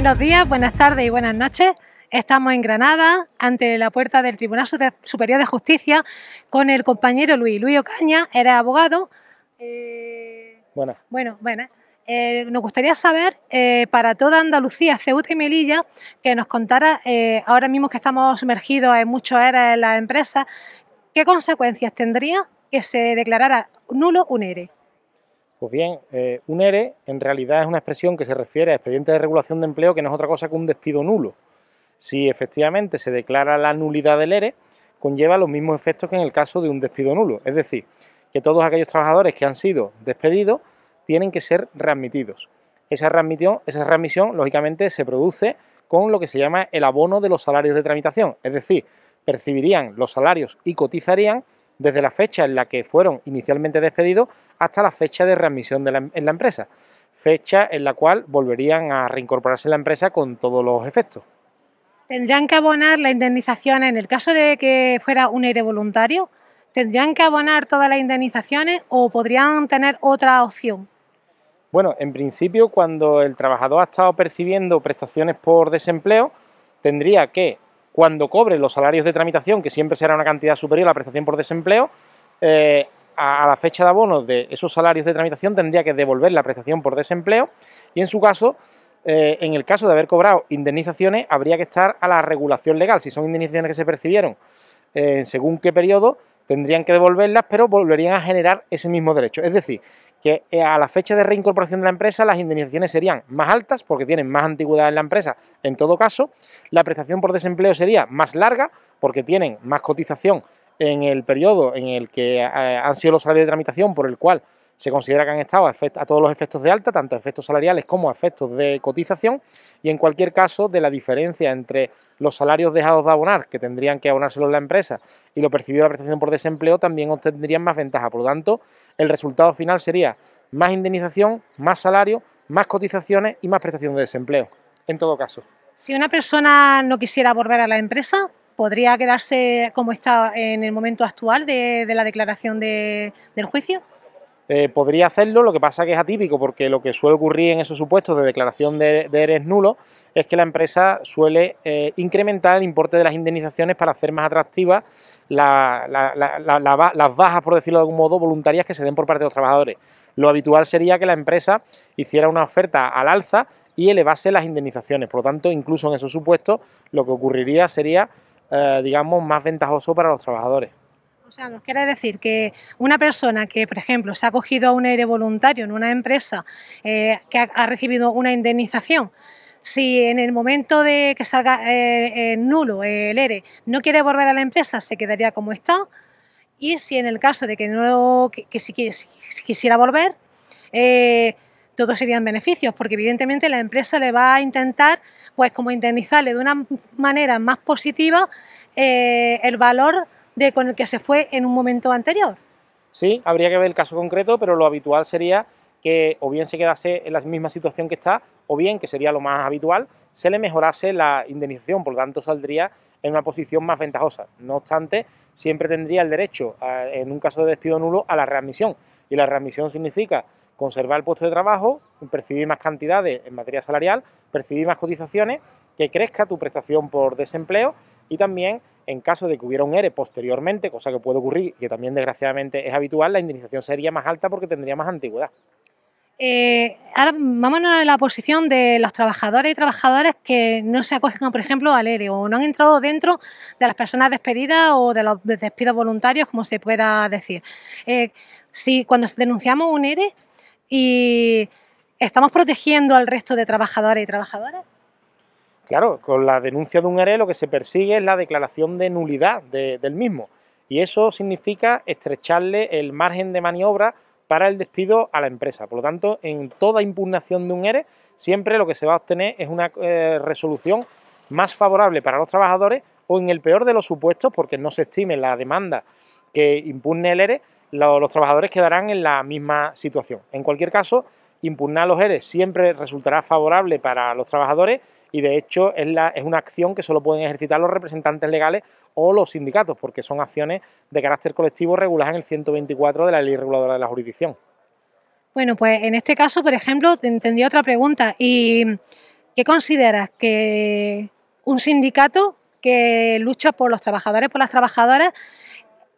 Buenos días, buenas tardes y buenas noches. Estamos en Granada, ante la puerta del Tribunal Superior de Justicia, con el compañero Luis. Luis Ocaña era abogado. Eh, buenas. Bueno, eh, nos gustaría saber, eh, para toda Andalucía, Ceuta y Melilla, que nos contara, ahora mismo que estamos sumergidos en muchos ERE en la empresa, ¿qué consecuencias tendría que se declarara nulo un ERE? Pues bien, eh, un ERE en realidad es una expresión que se refiere a expediente de regulación de empleo que no es otra cosa que un despido nulo. Si efectivamente se declara la nulidad del ERE, conlleva los mismos efectos que en el caso de un despido nulo. Es decir, que todos aquellos trabajadores que han sido despedidos tienen que ser readmitidos. Esa readmisión, esa readmisión lógicamente, se produce con lo que se llama el abono de los salarios de tramitación. Es decir, percibirían los salarios y cotizarían desde la fecha en la que fueron inicialmente despedidos hasta la fecha de readmisión em, en la empresa, fecha en la cual volverían a reincorporarse en la empresa con todos los efectos. ¿Tendrían que abonar la indemnización en el caso de que fuera un aire voluntario? ¿Tendrían que abonar todas las indemnizaciones o podrían tener otra opción? Bueno, en principio, cuando el trabajador ha estado percibiendo prestaciones por desempleo, tendría que cuando cobre los salarios de tramitación, que siempre será una cantidad superior a la prestación por desempleo, eh, a, la fecha de abono de esos salarios de tramitación tendría que devolver la prestación por desempleo y en su caso, eh, en el caso de haber cobrado indemnizaciones, habría que estar a la regulación legal. Si son indemnizaciones que se percibieron eh, en según qué periodo, tendrían que devolverlas, pero volverían a generar ese mismo derecho. Es decir, que eh, a la fecha de reincorporación de la empresa las indemnizaciones serían más altas porque tienen más antigüedad en la empresa en todo caso, la prestación por desempleo sería más larga porque tienen más cotización en el periodo en el que eh, han sido los salarios de tramitación por el cual se considera que han estado a, todos los efectos de alta, tanto efectos salariales como efectos de cotización, y en cualquier caso de la diferencia entre los salarios dejados de abonar, que tendrían que abonárselos la empresa, y lo percibido la prestación por desempleo, también obtendrían más ventaja. Por lo tanto, el resultado final sería más indemnización, más salario, más cotizaciones y más prestación de desempleo, en todo caso. Si una persona no quisiera volver a la empresa, ¿podría quedarse como está en el momento actual de, la declaración del juicio? Eh, podría hacerlo, lo que pasa que es atípico, porque lo que suele ocurrir en esos supuestos de declaración de, eres nulo es que la empresa suele eh, incrementar el importe de las indemnizaciones para hacer más atractivas las bajas, por decirlo de algún modo, voluntarias que se den por parte de los trabajadores. Lo habitual sería que la empresa hiciera una oferta al alza y elevase las indemnizaciones. Por lo tanto, incluso en esos supuestos, lo que ocurriría sería, eh, digamos, más ventajoso para los trabajadores. O sea, nos quiere decir que una persona que, por ejemplo, se ha cogido un ERE voluntario en una empresa eh, que ha, recibido una indemnización, si en el momento de que salga eh, eh, nulo el ERE no quiere volver a la empresa, se quedaría como está. Y si en el caso de que no que, quisiera volver, todos serían beneficios, porque evidentemente la empresa le va a intentar, pues como indemnizarle de una manera más positiva el valor de con el que se fue en un momento anterior. Sí, habría que ver el caso concreto, pero lo habitual sería que o bien se quedase en la misma situación que está, o bien, que sería lo más habitual, se le mejorase la indemnización, por lo tanto saldría en una posición más ventajosa. No obstante, siempre tendría el derecho, en un caso de despido nulo, a la readmisión. Y la readmisión significa conservar el puesto de trabajo, percibir más cantidades en materia salarial, percibir más cotizaciones, que crezca tu prestación por desempleo y también en caso de que hubiera un ERE e posteriormente, cosa que puede ocurrir, que también desgraciadamente es habitual, la indemnización sería más alta porque tendría más antigüedad. Eh, ahora vámonos a la posición de los trabajadores y trabajadoras que no se acogen, por ejemplo, al ERE e o no han entrado dentro de las personas despedidas o de los despidos voluntarios, como se pueda decir. Eh, si cuando denunciamos un ERE e y estamos protegiendo al resto de trabajadores y trabajadoras. Claro, con la denuncia de un ERE lo que se persigue es la declaración de nulidad del mismo. Y eso significa estrecharle el margen de maniobra para el despido a la empresa. Por lo tanto, en toda impugnación de un ERE, siempre lo que se va a obtener es una eh, resolución más favorable para los trabajadores o en el peor de los supuestos, porque no se estime la demanda que impugne el ERE, los trabajadores quedarán en la misma situación. En cualquier caso, impugnar los ERE siempre resultará favorable para los trabajadores y de hecho es, la, es una acción que solo pueden ejercitar los representantes legales o los sindicatos, porque son acciones de carácter colectivo reguladas en el 124 de la Ley Reguladora de la Jurisdicción. Bueno, pues en este caso, por ejemplo, te entendí otra pregunta. ¿Y qué consideras que un sindicato que lucha por los trabajadores, por las trabajadoras,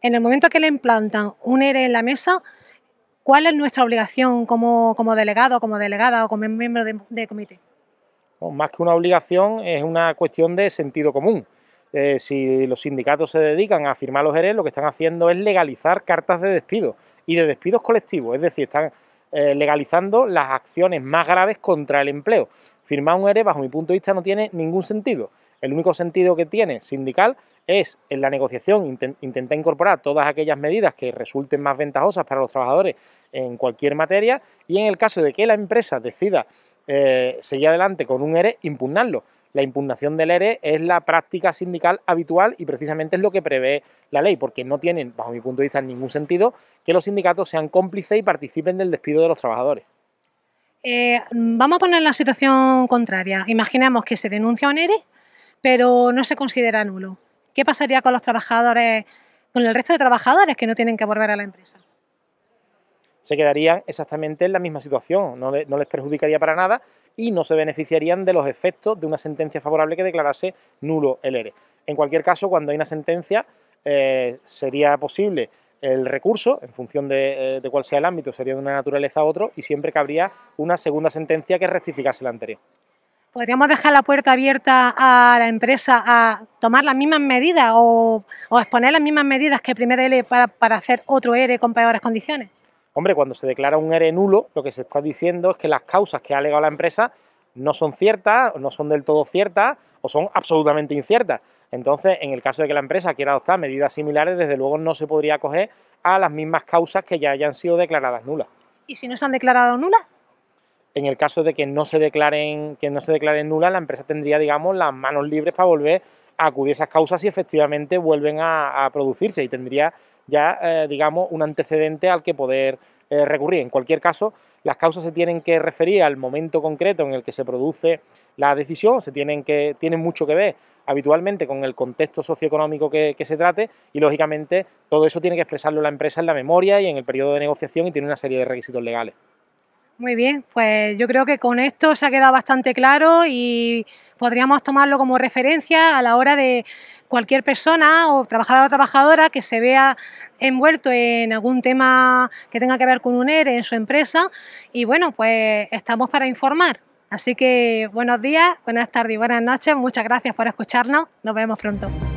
en el momento que le implantan un ERE en la mesa, ¿cuál es nuestra obligación como, delegado, como delegada o como miembro de comité? más que una obligación, es una cuestión de sentido común. Eh, si los sindicatos se dedican a firmar los ERE, lo que están haciendo es legalizar cartas de despido y de despidos colectivos, es decir, están eh, legalizando las acciones más graves contra el empleo. Firmar un ERE, bajo mi punto de vista, no tiene ningún sentido. El único sentido que tiene sindical es en la negociación intentar incorporar todas aquellas medidas que resulten más ventajosas para los trabajadores en cualquier materia y en el caso de que la empresa decida eh, seguir adelante con un ERE, impugnarlo. La impugnación del ERE es la práctica sindical habitual y precisamente es lo que prevé la ley, porque no tienen, bajo mi punto de vista, ningún sentido que los sindicatos sean cómplices y participen del despido de los trabajadores. Eh, vamos a poner la situación contraria. Imaginemos que se denuncia un ERE, pero no se considera nulo. ¿Qué pasaría con los trabajadores, con el resto de trabajadores que no tienen que volver a la empresa? se quedarían exactamente en la misma situación, no, les perjudicaría para nada y no se beneficiarían de los efectos de una sentencia favorable que declarase nulo el ERE. En cualquier caso, cuando hay una sentencia, eh, sería posible el recurso, en función eh, de, cuál sea el ámbito, sería de una naturaleza a otro, y siempre cabría una segunda sentencia que rectificase la anterior. ¿Podríamos dejar la puerta abierta a la empresa a tomar las mismas medidas o, exponer las mismas medidas que el primer ERE para, para hacer otro ERE e e con peores condiciones? Hombre, cuando se declara un ERE nulo, lo que se está diciendo es que las causas que ha alegado la empresa no son ciertas, no son del todo ciertas o son absolutamente inciertas. Entonces, en el caso de que la empresa quiera adoptar medidas similares, desde luego no se podría acoger a las mismas causas que ya hayan sido declaradas nulas. ¿Y si no se han declarado nulas? En el caso de que no se declaren, que no se nulas, la empresa tendría, digamos, las manos libres para volver a acudir a esas causas si efectivamente vuelven a, a producirse y tendría ya, eh, digamos, un antecedente al que poder eh, recurrir. En cualquier caso, las causas se tienen que referir al momento concreto en el que se produce la decisión, se tienen, que, tienen mucho que ver habitualmente con el contexto socioeconómico que, que, se trate y lógicamente todo eso tiene que expresarlo la empresa en la memoria y en el periodo de negociación y tiene una serie de requisitos legales. Muy bien, pues yo creo que con esto se ha quedado bastante claro y podríamos tomarlo como referencia a la hora de cualquier persona o trabajadora o trabajadora que se vea envuelto en algún tema que tenga que ver con un ERE e en su empresa y bueno, pues estamos para informar. Así que buenos días, buenas tardes y buenas noches. Muchas gracias por escucharnos. Nos vemos pronto.